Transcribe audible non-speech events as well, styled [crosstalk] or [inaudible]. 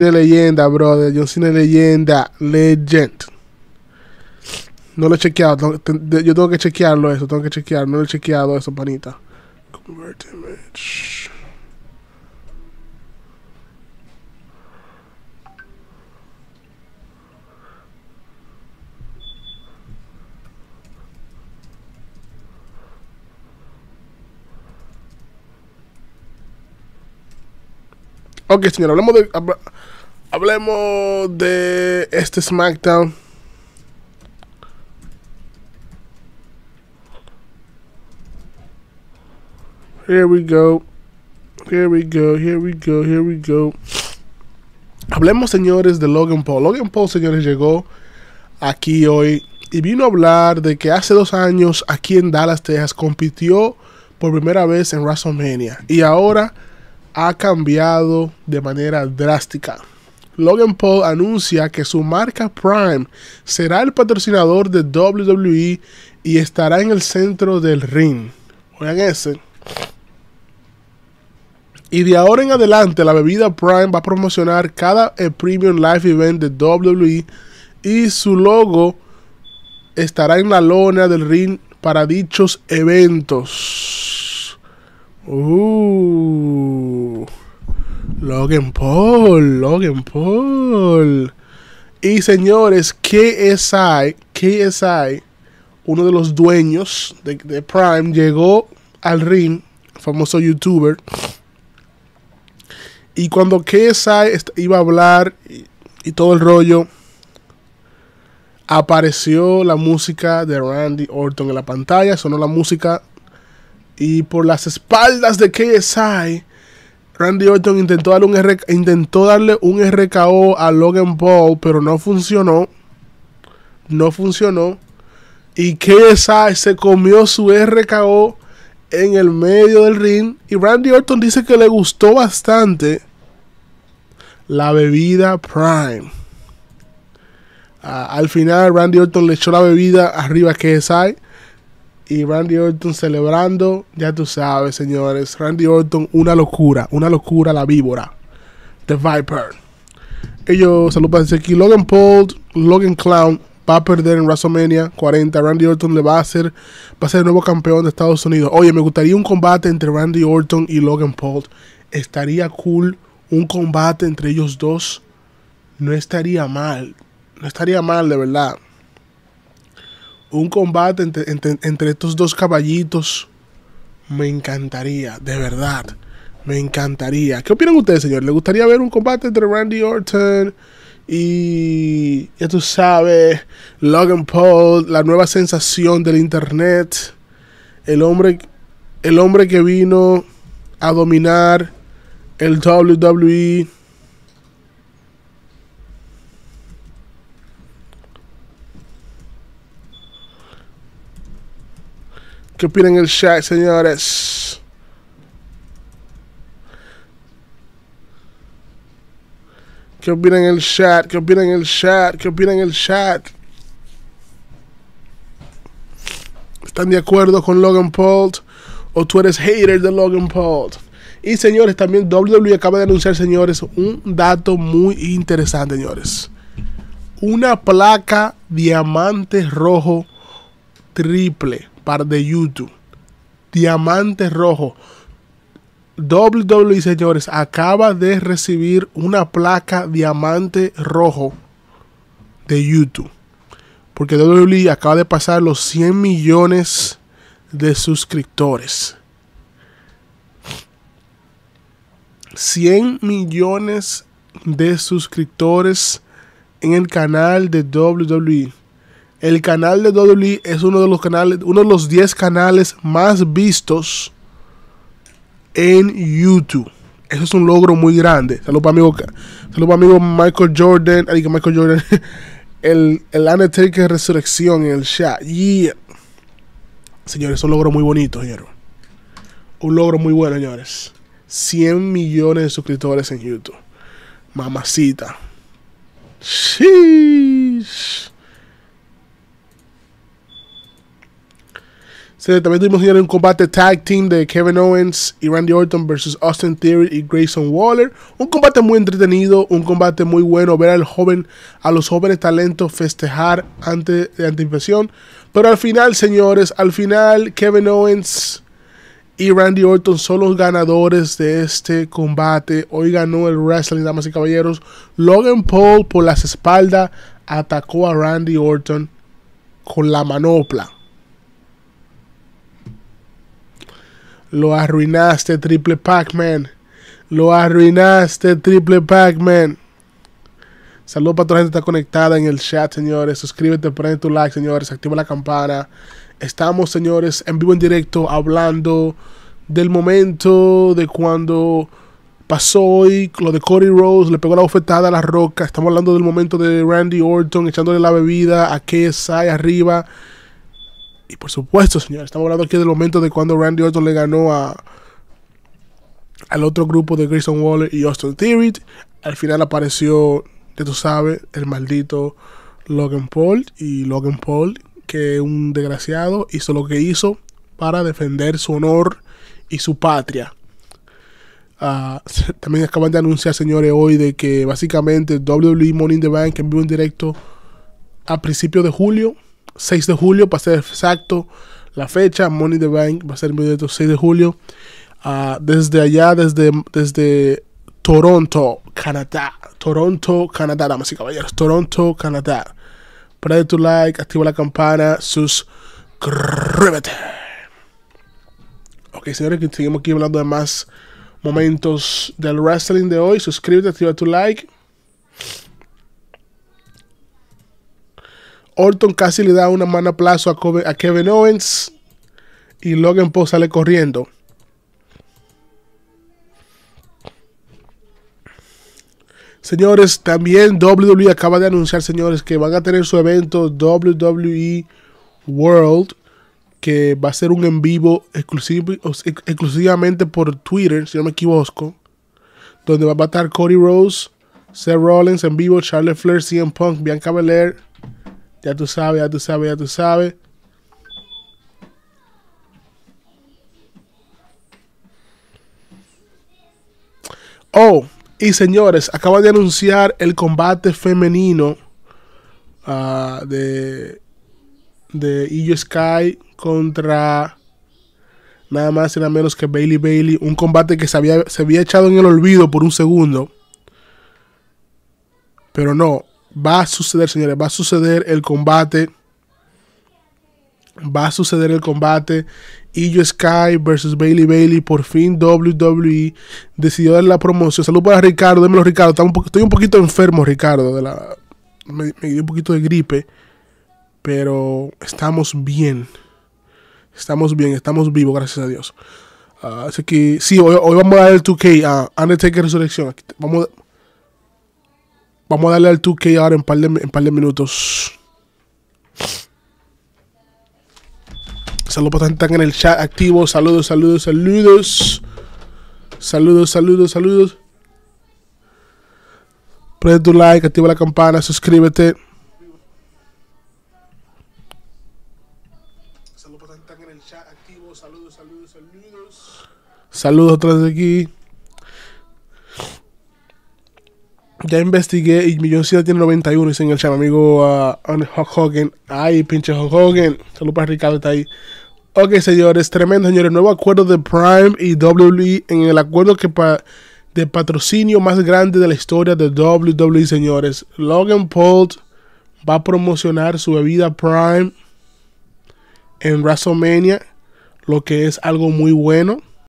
de leyenda, brother. yo de leyenda. Legend. No lo he chequeado. yo tengo que chequearlo eso. Tengo que chequearlo No lo he chequeado eso, panita. Convert image. Ok, señor, hablemos de. hablemos de este SmackDown. Here we go. Here we go, here we go, here we go. Hablemos, señores, de Logan Paul. Logan Paul, señores, llegó aquí hoy y vino a hablar de que hace dos años aquí en Dallas, Texas, compitió por primera vez en WrestleMania. Y ahora ha cambiado de manera drástica. Logan Paul anuncia que su marca Prime será el patrocinador de WWE y estará en el centro del ring. Oigan ese. Y de ahora en adelante, la bebida Prime va a promocionar cada eh, Premium Live Event de WWE y su logo estará en la lona del ring para dichos eventos. Uh. Logan Paul, Logan Paul. Y señores, KSI, KSI, uno de los dueños de, Prime, llegó al ring, famoso youtuber. Y cuando KSI iba a hablar y todo el rollo, apareció la música de Randy Orton en la pantalla, sonó la música y por las espaldas de KSI Randy Orton intentó darle un, RKO a Logan Paul, pero no funcionó. No funcionó. Y KSI se comió su RKO en el medio del ring. Y Randy Orton dice que le gustó bastante la bebida Prime. Ah, al final, Randy Orton le echó la bebida arriba a KSI y Randy Orton celebrando, ya tú sabes, señores. Randy Orton, una locura, una locura la víbora. The Viper. Ellos saludos para decir aquí. Logan Paul, Logan Clown va a perder en WrestleMania 40. Randy Orton le va a hacer, va a ser el nuevo campeón de Estados Unidos. Oye, me gustaría un combate entre Randy Orton y Logan Paul. Estaría cool un combate entre ellos dos. No estaría mal. No estaría mal, de verdad un combate entre, entre, estos dos caballitos me encantaría, de verdad. Me encantaría. ¿Qué opinan ustedes, señor? ¿Le gustaría ver un combate entre Randy Orton y, ya tú sabes, Logan Paul, la nueva sensación del Internet? El hombre, el hombre que vino a dominar el WWE ¿Qué opinan el chat, señores? ¿Qué opinan el chat? ¿Qué opinan el chat? ¿Qué opinan el chat? ¿Están de acuerdo con Logan Paul? ¿O tú eres hater de Logan Paul? Y señores, también WWE acaba de anunciar, señores, un dato muy interesante, señores. Una placa diamante rojo triple par de YouTube. Diamante Rojo. WWE, señores, acaba de recibir una placa Diamante Rojo de YouTube. Porque WWE acaba de pasar los 100 millones de suscriptores. 100 millones de suscriptores en el canal de WWE. El canal de WWE es uno de los canales, uno de los 10 canales más vistos en YouTube. Eso es un logro muy grande. Saludos para amigo, amigo Michael Jordan. Michael Jordan. [laughs] El, el Undertaker Resurrección en el chat. Yeah. Señores, es un logro muy bonito, señores. Un logro muy bueno, señores. 100 millones de suscriptores en YouTube. Mamacita. Sheesh. también tuvimos un combate tag team de Kevin Owens y Randy Orton versus Austin Theory y Grayson Waller. Un combate muy entretenido, un combate muy bueno. Ver al joven, a los jóvenes talentos festejar ante, ante infección Pero al final, señores, al final Kevin Owens y Randy Orton son los ganadores de este combate. Hoy ganó el wrestling, damas y caballeros. Logan Paul por las espaldas atacó a Randy Orton con la manopla. Lo arruinaste, triple Pac-Man. Lo arruinaste, triple Pac-Man. Saludos para toda la gente que está conectada en el chat, señores. Suscríbete, prende tu like, señores. Activa la campana. Estamos, señores, en vivo, en directo, hablando del momento de cuando pasó hoy lo de Cody Rose. Le pegó la bofetada a la roca. Estamos hablando del momento de Randy Orton echándole la bebida a KSI arriba. Y por supuesto, señores, estamos hablando aquí del momento de cuando Randy Orton le ganó a al otro grupo de Grayson Waller y Austin Theory. Al final apareció, ya tú sabes, el maldito Logan Paul. Y Logan Paul, que un desgraciado, hizo lo que hizo para defender su honor y su patria. Ah, [laughs] también acaban de anunciar, señores, hoy de que básicamente WWE Money in the Bank envió un directo a principios de julio 6 de julio, para ser exacto la fecha. Money the Bank va a ser el 6 de julio. Ah, desde allá, desde, desde Toronto, Canadá. Toronto, Canadá, damas y caballeros. Toronto, Canadá. Prende tu like, activa la campana, suscríbete. Ok, señores, que seguimos aquí hablando de más momentos del wrestling de hoy. Suscríbete, activa tu like. Orton casi le da una mano a plazo a Kevin Owens. Y Logan Paul sale corriendo. Señores, también WWE acaba de anunciar, señores, que van a tener su evento WWE World, que va a ser un en vivo exclusivamente por Twitter, si no me equivoco, donde va a estar Cody Rose, Seth Rollins en vivo, Charlotte Flair, CM Punk, Bianca Belair, ya tú sabes, ya tú sabes, ya tú sabes. Oh, y señores, acaba de anunciar el combate femenino ah, de, de e Sky contra nada más y nada menos que Bailey Bailey. Un combate que se había echado en el olvido por un segundo. Pero no, Va a suceder, señores, va a suceder el combate. Va a suceder el combate. Illo e Sky versus Bailey Bailey. Por fin WWE decidió dar la promoción. Salud para Ricardo. Démelo, Ricardo. estoy un poquito enfermo, Ricardo. De la, me, dio un poquito de gripe. Pero estamos bien. Estamos bien, estamos vivos, gracias a Dios. Ah, así que sí, hoy, vamos a dar el 2K a ah, Undertaker Resurrección. vamos vamos, Vamos a darle al 2K ahora en un par de minutos. Saludos para están en el chat activo. Saludos, saludos, saludos. Saludos, saludos, saludos. Prende tu like, activa la campana, suscríbete. Saludos, saludos, saludos. Saludos atrás de aquí. ya investigué y Milloncita tiene 91, en el chama amigo uh, Hogan. Ay, pinche Hogan. Salud para Ricardo, está ahí. Ok, señores, tremendo, señores. Nuevo acuerdo de Prime y WWE en el acuerdo que de patrocinio más grande de la historia de WWE, señores. Logan Paul va a promocionar su bebida Prime en WrestleMania, lo que es algo muy bueno.